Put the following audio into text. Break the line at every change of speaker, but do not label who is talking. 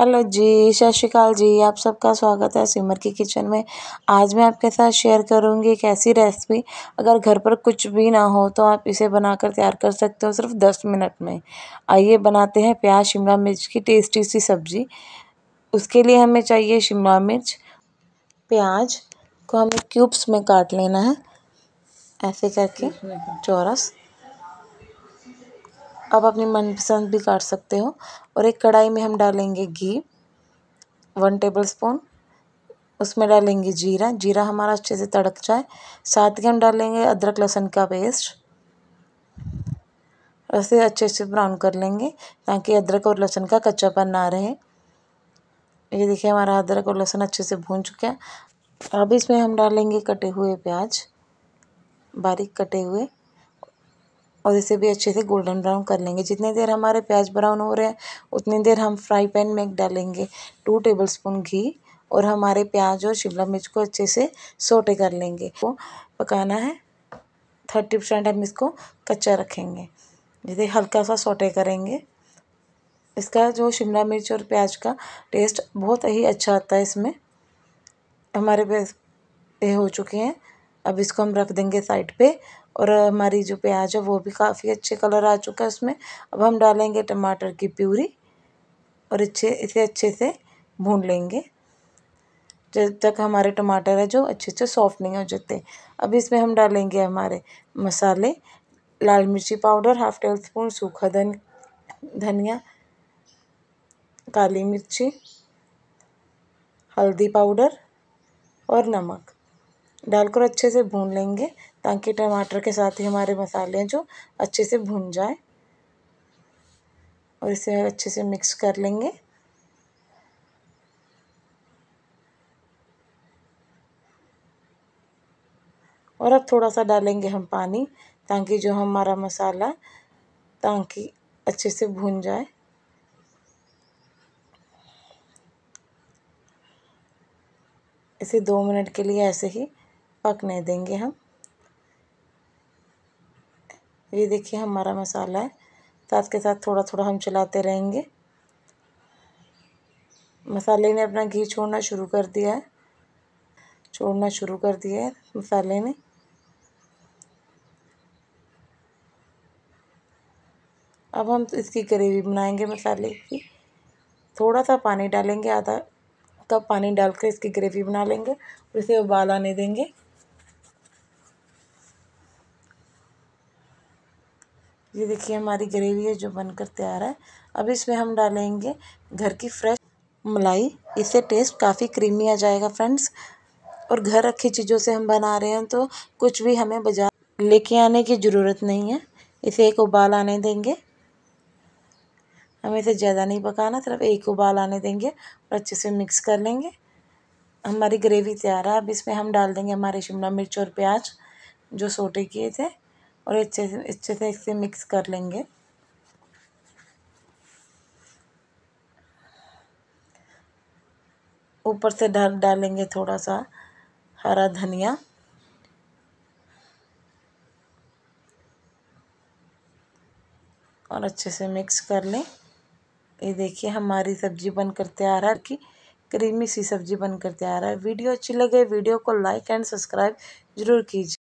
hello जी सत श्रीकाल जी आप सबका स्वागत है सिमर की किचन में आज मैं आपके साथ शेयर करूंगी एक ऐसी रेसिपी अगर घर पर कुछ भी ना हो तो आप इसे बनाकर तैयार कर सकते हो सिर्फ दस मिनट में आइए बनाते हैं प्याज शिमला मिर्च की टेस्टी सी सब्ज़ी उसके लिए हमें चाहिए शिमला मिर्च प्याज को हमें क्यूब्स में काट लेना है ऐसे करके चौरस आप अपनी मनपसंद भी काट सकते हो और एक कढ़ाई में हम डालेंगे घी वन टेबल स्पून उसमें डालेंगे जीरा जीरा हमारा अच्छे से तड़क जाए साथ ही हम डालेंगे अदरक लहसुन का पेस्ट इसे अच्छे से ब्राउन कर लेंगे ताकि अदरक और लहसुन का कच्चापन ना रहे ये देखिए हमारा अदरक और लहसुन अच्छे से भून चुका है अब इसमें हम डालेंगे कटे हुए प्याज बारीक कटे हुए और इसे भी अच्छे से गोल्डन ब्राउन कर लेंगे जितनी देर हमारे प्याज ब्राउन हो रहे हैं उतनी देर हम फ्राई पैन में डालेंगे टू टेबल स्पून घी और हमारे प्याज और शिमला मिर्च को अच्छे से सोटे कर लेंगे को पकाना है थर्टी परसेंट हम इसको कच्चा रखेंगे जैसे हल्का सा सोटे करेंगे इसका जो शिमला मिर्च और प्याज का टेस्ट बहुत ही अच्छा आता है इसमें हमारे ये हो चुके हैं अब इसको हम रख देंगे साइड पे और हमारी जो प्याज है वो भी काफ़ी अच्छे कलर आ चुका है उसमें अब हम डालेंगे टमाटर की प्यूरी और अच्छे इसे अच्छे से भून लेंगे जब तक हमारे टमाटर है जो अच्छे अच्छे सॉफ्ट नहीं हो जाते अब इसमें हम डालेंगे हमारे मसाले लाल मिर्ची पाउडर हाफ टेबल स्पून सूखा धन धनिया काली मिर्ची हल्दी पाउडर और नमक डालकर अच्छे से भून लेंगे ताकि टमाटर के साथ ही हमारे मसाले हैं जो अच्छे से भून जाए और इसे अच्छे से मिक्स कर लेंगे और अब थोड़ा सा डालेंगे हम पानी ताकि जो हमारा मसाला ताकि अच्छे से भून जाए इसे दो मिनट के लिए ऐसे ही पकने देंगे हम ये देखिए हमारा मसाला है साथ के साथ थोड़ा थोड़ा हम चलाते रहेंगे मसाले ने अपना घी छोड़ना शुरू कर दिया है छोड़ना शुरू कर दिया है मसाले ने अब हम इसकी ग्रेवी बनाएंगे मसाले की थोड़ा सा पानी डालेंगे आधा कप पानी डाल कर इसकी ग्रेवी बना लेंगे और इसे उबाल आने देंगे ये देखिए हमारी ग्रेवी है जो बनकर तैयार है अब इसमें हम डालेंगे घर की फ्रेश मलाई इससे टेस्ट काफ़ी क्रीमी आ जाएगा फ्रेंड्स और घर रखी चीज़ों से हम बना रहे हैं तो कुछ भी हमें बाजार लेके आने की ज़रूरत नहीं है इसे एक उबाल आने देंगे हमें इसे ज़्यादा नहीं पकाना सिर्फ एक उबाल आने देंगे और अच्छे से मिक्स कर लेंगे हमारी ग्रेवी तैयार है अब इसमें हम डाल देंगे हमारे शिमला मिर्च और प्याज जो सोटे किए थे और अच्छे से अच्छे से इसे मिक्स कर लेंगे ऊपर से ढक डालेंगे थोड़ा सा हरा धनिया और अच्छे से मिक्स कर लें ये देखिए हमारी सब्ज़ी बन कर तैयार है कि क्रीमी सी सब्ज़ी बन करते आ रहा है वीडियो अच्छी लगे वीडियो को लाइक एंड सब्सक्राइब ज़रूर कीजिए